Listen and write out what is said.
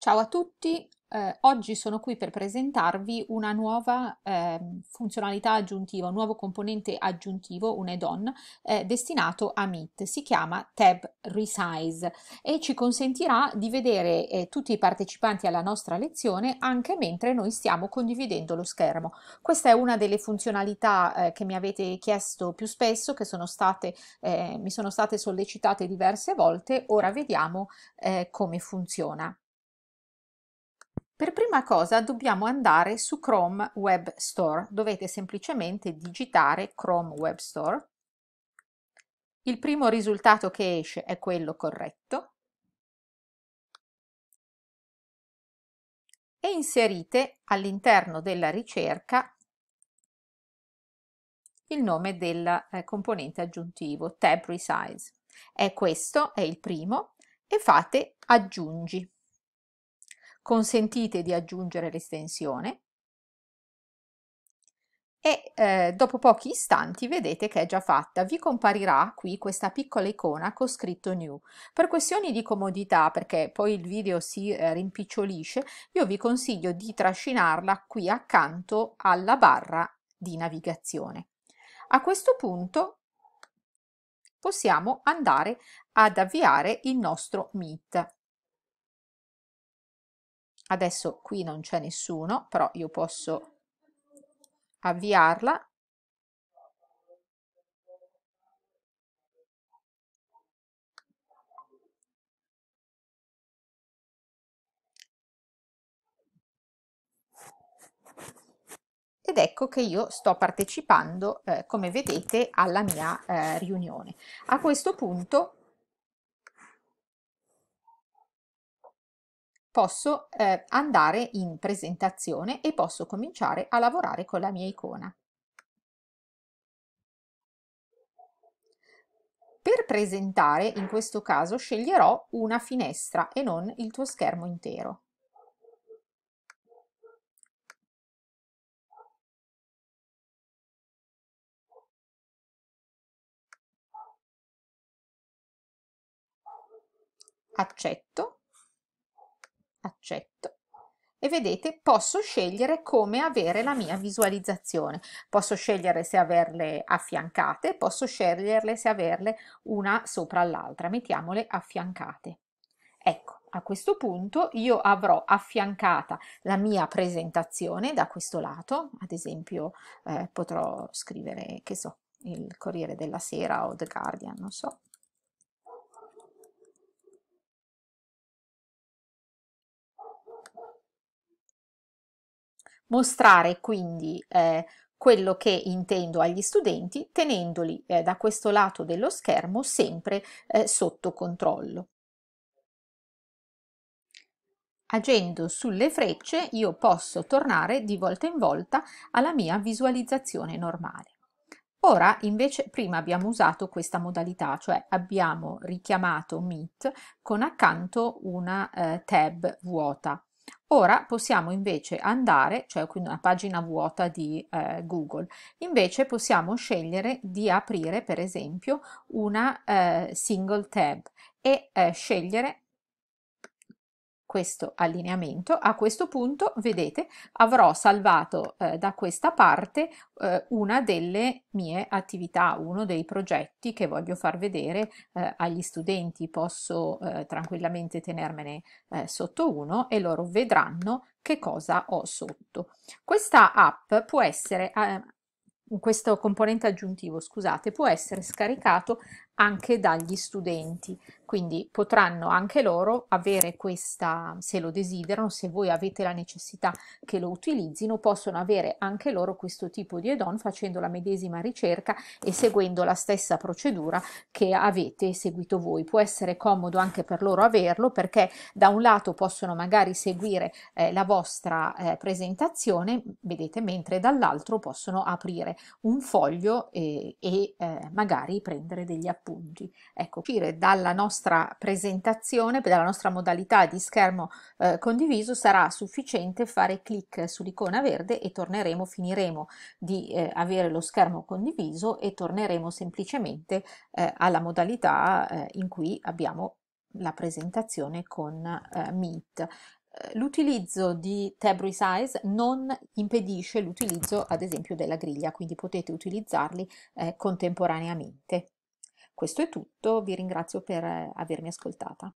Ciao a tutti, eh, oggi sono qui per presentarvi una nuova eh, funzionalità aggiuntiva, un nuovo componente aggiuntivo, un add-on, eh, destinato a Meet. Si chiama Tab Resize e ci consentirà di vedere eh, tutti i partecipanti alla nostra lezione anche mentre noi stiamo condividendo lo schermo. Questa è una delle funzionalità eh, che mi avete chiesto più spesso, che sono state, eh, mi sono state sollecitate diverse volte, ora vediamo come funziona. Per prima cosa dobbiamo andare su Chrome Web Store. Dovete semplicemente digitare Chrome Web Store. Il primo risultato che esce è quello corretto. E inserite all'interno della ricerca il nome del eh, componente aggiuntivo, tab resize. E questo è il primo e fate aggiungi consentite di aggiungere l'estensione e eh, dopo pochi istanti vedete che è già fatta. Vi comparirà qui questa piccola icona con scritto new. Per questioni di comodità, perché poi il video si eh, rimpicciolisce, io vi consiglio di trascinarla qui accanto alla barra di navigazione. A questo punto possiamo andare ad avviare il nostro Meet adesso qui non c'è nessuno però io posso avviarla ed ecco che io sto partecipando eh, come vedete alla mia eh, riunione a questo punto posso eh, andare in presentazione e posso cominciare a lavorare con la mia icona. Per presentare, in questo caso, sceglierò una finestra e non il tuo schermo intero. Accetto accetto e vedete posso scegliere come avere la mia visualizzazione posso scegliere se averle affiancate posso sceglierle se averle una sopra l'altra mettiamole affiancate ecco a questo punto io avrò affiancata la mia presentazione da questo lato ad esempio eh, potrò scrivere che so il Corriere della Sera o The Guardian non so Mostrare quindi eh, quello che intendo agli studenti tenendoli eh, da questo lato dello schermo sempre eh, sotto controllo. Agendo sulle frecce io posso tornare di volta in volta alla mia visualizzazione normale. Ora invece prima abbiamo usato questa modalità, cioè abbiamo richiamato Meet con accanto una eh, tab vuota Ora possiamo invece andare, cioè quindi una pagina vuota di eh, Google, invece possiamo scegliere di aprire per esempio una eh, single tab e eh, scegliere questo allineamento, a questo punto vedete avrò salvato eh, da questa parte eh, una delle mie attività, uno dei progetti che voglio far vedere eh, agli studenti, posso eh, tranquillamente tenermene eh, sotto uno e loro vedranno che cosa ho sotto. Questa app può essere eh, questo componente aggiuntivo, scusate, può essere scaricato anche dagli studenti, quindi potranno anche loro avere questa, se lo desiderano, se voi avete la necessità che lo utilizzino, possono avere anche loro questo tipo di add-on facendo la medesima ricerca e seguendo la stessa procedura che avete seguito voi. Può essere comodo anche per loro averlo perché da un lato possono magari seguire eh, la vostra eh, presentazione, vedete, mentre dall'altro possono aprire un foglio eh, e eh, magari prendere degli appunti appunti. Ecco, uscire dalla nostra presentazione, dalla nostra modalità di schermo eh, condiviso sarà sufficiente fare clic sull'icona verde e torneremo, finiremo di eh, avere lo schermo condiviso e torneremo semplicemente eh, alla modalità eh, in cui abbiamo la presentazione con eh, Meet eh, l'utilizzo di tab resize non impedisce l'utilizzo ad esempio della griglia, quindi potete utilizzarli eh, contemporaneamente. Questo è tutto, vi ringrazio per eh, avermi ascoltata.